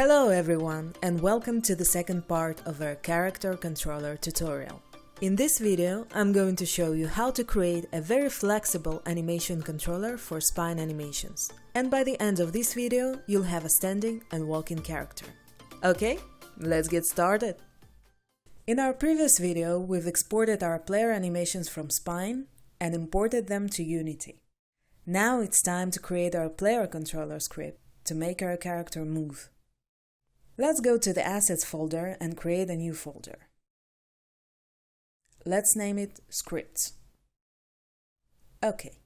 Hello everyone and welcome to the second part of our character controller tutorial. In this video, I'm going to show you how to create a very flexible animation controller for spine animations. And by the end of this video, you'll have a standing and walking character. Okay, let's get started! In our previous video, we've exported our player animations from Spine and imported them to Unity. Now it's time to create our player controller script to make our character move. Let's go to the Assets folder and create a new folder. Let's name it Scripts. OK.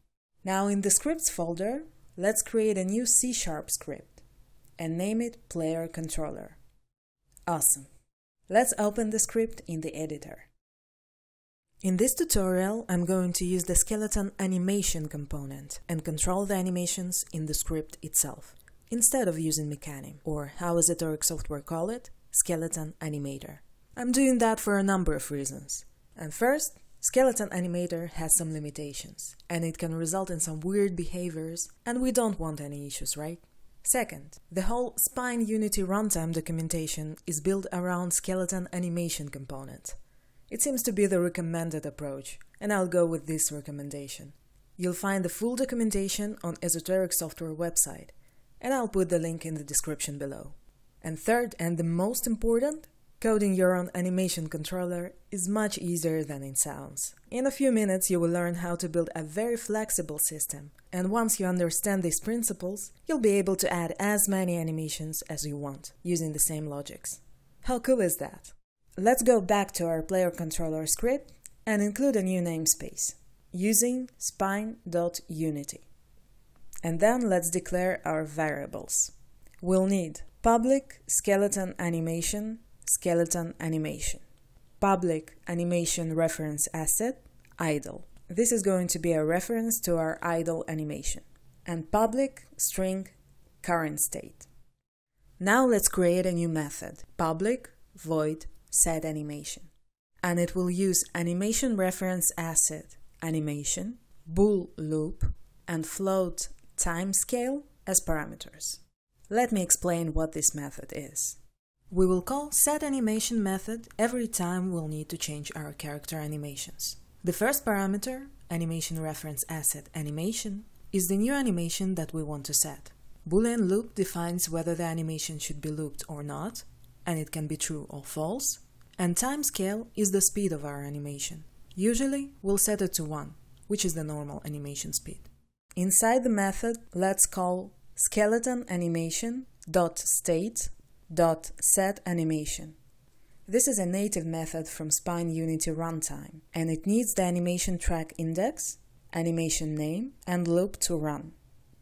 Now in the Scripts folder, let's create a new C-sharp script and name it Player Controller. Awesome. Let's open the script in the editor. In this tutorial, I'm going to use the skeleton animation component and control the animations in the script itself instead of using Mechanim, or how esoteric software call it, Skeleton Animator. I'm doing that for a number of reasons. And first, Skeleton Animator has some limitations, and it can result in some weird behaviors, and we don't want any issues, right? Second, the whole Spine Unity runtime documentation is built around skeleton animation component. It seems to be the recommended approach, and I'll go with this recommendation. You'll find the full documentation on Esoteric Software website, and I'll put the link in the description below. And third and the most important, coding your own animation controller is much easier than it sounds. In a few minutes you will learn how to build a very flexible system, and once you understand these principles, you'll be able to add as many animations as you want, using the same logics. How cool is that? Let's go back to our player controller script and include a new namespace, using spine.unity. And then let's declare our variables. We'll need public skeleton animation, skeleton animation, public animation reference asset, idle. This is going to be a reference to our idle animation, and public string current state. Now let's create a new method, public void set animation. And it will use animation reference asset animation, bool loop, and float Time scale as parameters. Let me explain what this method is. We will call setAnimation method every time we'll need to change our character animations. The first parameter, animation reference asset animation, is the new animation that we want to set. Boolean loop defines whether the animation should be looped or not, and it can be true or false, and timescale is the speed of our animation. Usually, we'll set it to 1, which is the normal animation speed. Inside the method, let's call skeleton animation dot state dot set animation. This is a native method from Spine Unity runtime, and it needs the animation track index, animation name, and loop to run.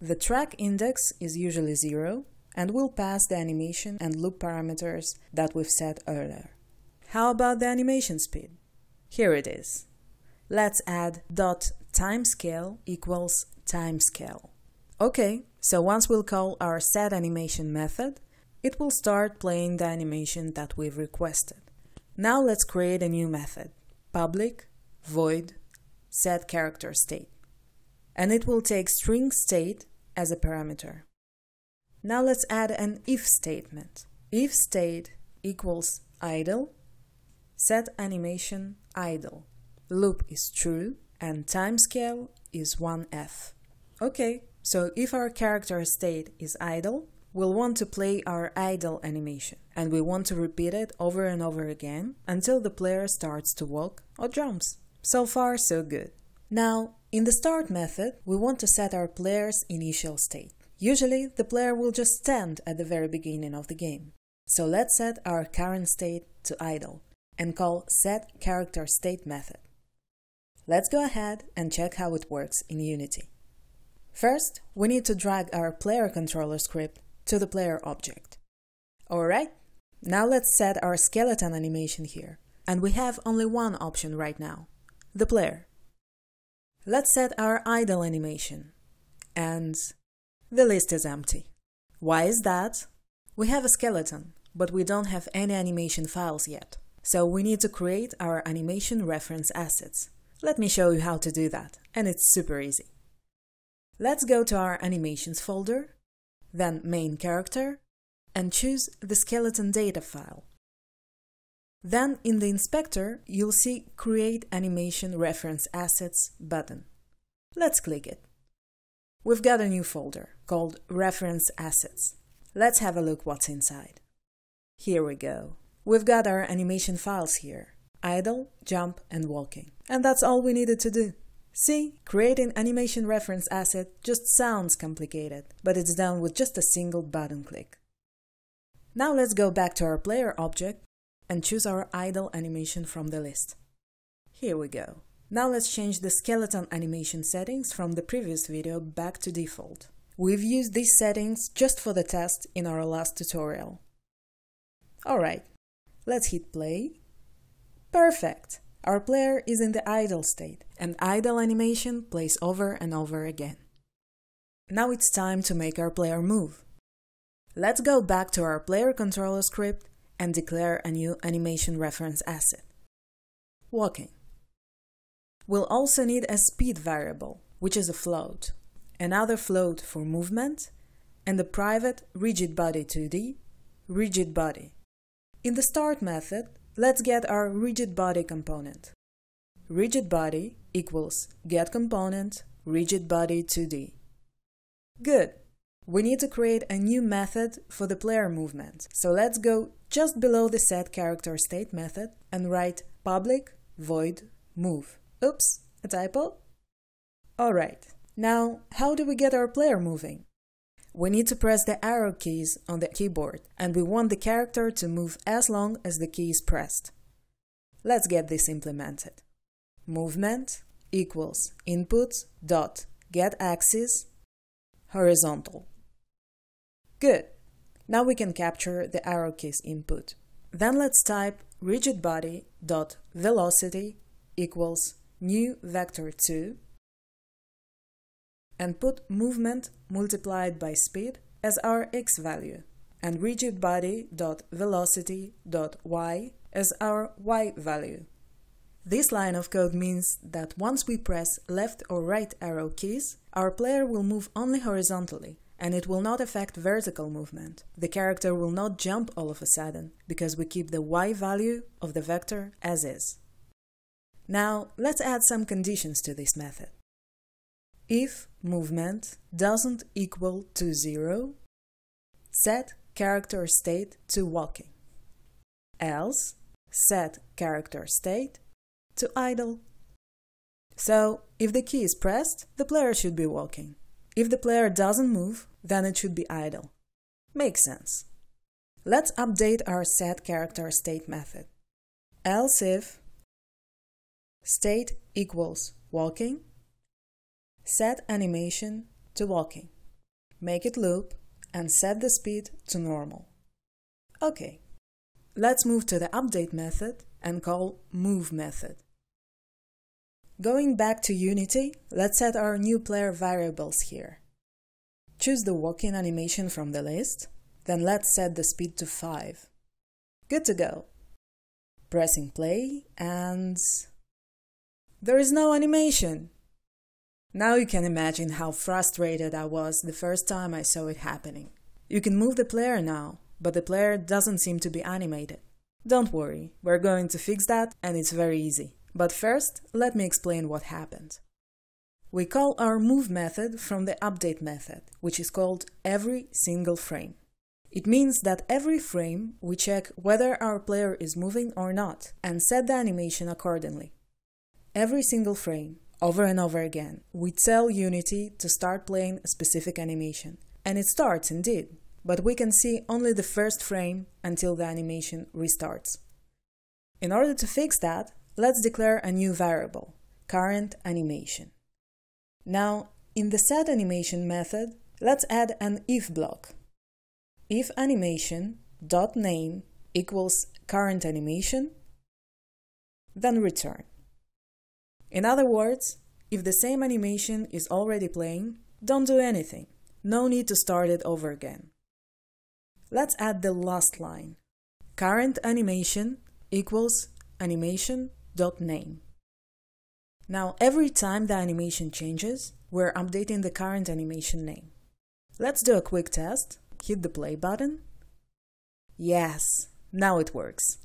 The track index is usually zero, and will pass the animation and loop parameters that we've set earlier. How about the animation speed? Here it is. Let's add time scale equals time scale. Okay, so once we'll call our set animation method, it will start playing the animation that we've requested. Now let's create a new method, public void set character state, and it will take string state as a parameter. Now let's add an if statement. If state equals idle, set animation idle, loop is true, and time scale is 1f. Okay, so if our character state is idle, we'll want to play our idle animation, and we want to repeat it over and over again until the player starts to walk or jumps. So far, so good. Now, in the start method, we want to set our player's initial state. Usually, the player will just stand at the very beginning of the game. So let's set our current state to idle and call set character state method. Let's go ahead and check how it works in Unity. First, we need to drag our player controller script to the player object. Alright, now let's set our skeleton animation here. And we have only one option right now, the player. Let's set our idle animation. And the list is empty. Why is that? We have a skeleton, but we don't have any animation files yet. So we need to create our animation reference assets. Let me show you how to do that, and it's super easy. Let's go to our animations folder, then main character, and choose the skeleton data file. Then in the inspector, you'll see Create Animation Reference Assets button. Let's click it. We've got a new folder called Reference Assets. Let's have a look what's inside. Here we go. We've got our animation files here, idle, jump and walking. And that's all we needed to do. See, creating animation reference asset just sounds complicated, but it's done with just a single button click. Now let's go back to our player object and choose our idle animation from the list. Here we go. Now let's change the skeleton animation settings from the previous video back to default. We've used these settings just for the test in our last tutorial. Alright, let's hit play. Perfect! Our player is in the idle state, and idle animation plays over and over again. Now it's time to make our player move. Let's go back to our player controller script and declare a new animation reference asset. Walking. We'll also need a speed variable, which is a float, another float for movement, and a private rigid body 2D, rigid body. In the start method, Let's get our rigid body component. Rigid body equals get component rigid body 2D. Good. We need to create a new method for the player movement. So let's go just below the set character state method and write public void move. Oops, a typo. Alright, now how do we get our player moving? We need to press the arrow keys on the keyboard and we want the character to move as long as the key is pressed. Let's get this implemented. Movement equals input dot get axis horizontal. Good. Now we can capture the arrow keys input. Then let's type rigidbody dot velocity equals new vector 2 and put movement multiplied by speed as our x value and rigidbody.velocity.y as our y value. This line of code means that once we press left or right arrow keys, our player will move only horizontally, and it will not affect vertical movement. The character will not jump all of a sudden, because we keep the y value of the vector as is. Now, let's add some conditions to this method if movement doesn't equal to zero, set character state to walking. Else, set character state to idle. So, if the key is pressed, the player should be walking. If the player doesn't move, then it should be idle. Makes sense. Let's update our set character state method. Else if state equals walking Set animation to walking. Make it loop and set the speed to normal. OK. Let's move to the update method and call move method. Going back to Unity, let's set our new player variables here. Choose the walking animation from the list, then let's set the speed to 5. Good to go. Pressing play and... There is no animation! Now you can imagine how frustrated I was the first time I saw it happening. You can move the player now, but the player doesn't seem to be animated. Don't worry, we're going to fix that and it's very easy. But first, let me explain what happened. We call our move method from the update method, which is called every single frame. It means that every frame we check whether our player is moving or not and set the animation accordingly. Every single frame, over and over again. We tell Unity to start playing a specific animation. And it starts indeed, but we can see only the first frame until the animation restarts. In order to fix that, let's declare a new variable, current animation. Now, in the setAnimation method, let's add an if block. If animation dot name equals current animation, then return. In other words, if the same animation is already playing, don't do anything. No need to start it over again. Let's add the last line. Current animation equals animation.name. Now every time the animation changes, we're updating the current animation name. Let's do a quick test. Hit the play button. Yes, now it works.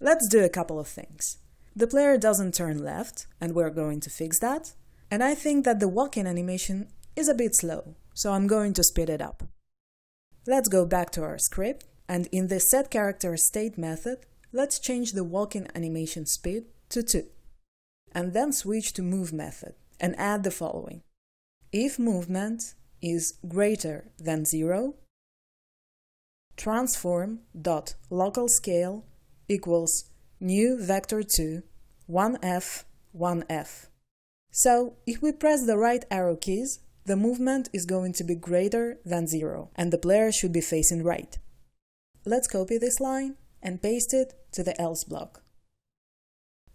Let's do a couple of things. The player doesn't turn left, and we're going to fix that. And I think that the walking animation is a bit slow, so I'm going to speed it up. Let's go back to our script, and in the setCharacterState method, let's change the walking animation speed to 2. And then switch to move method, and add the following. If movement is greater than 0, transform.localScale equals new vector2 1F, 1F. So, if we press the right arrow keys, the movement is going to be greater than zero, and the player should be facing right. Let's copy this line and paste it to the else block.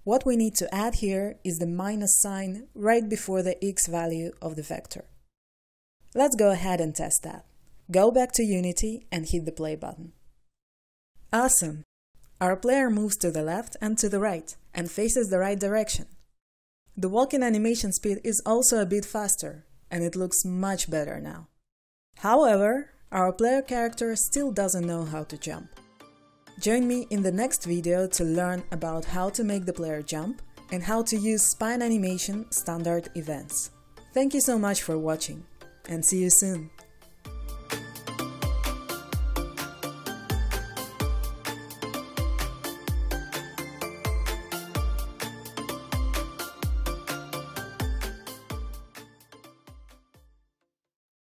What we need to add here is the minus sign right before the x value of the vector. Let's go ahead and test that. Go back to Unity and hit the play button. Awesome! Our player moves to the left and to the right, and faces the right direction. The walking animation speed is also a bit faster, and it looks much better now. However, our player character still doesn't know how to jump. Join me in the next video to learn about how to make the player jump and how to use spine animation standard events. Thank you so much for watching, and see you soon!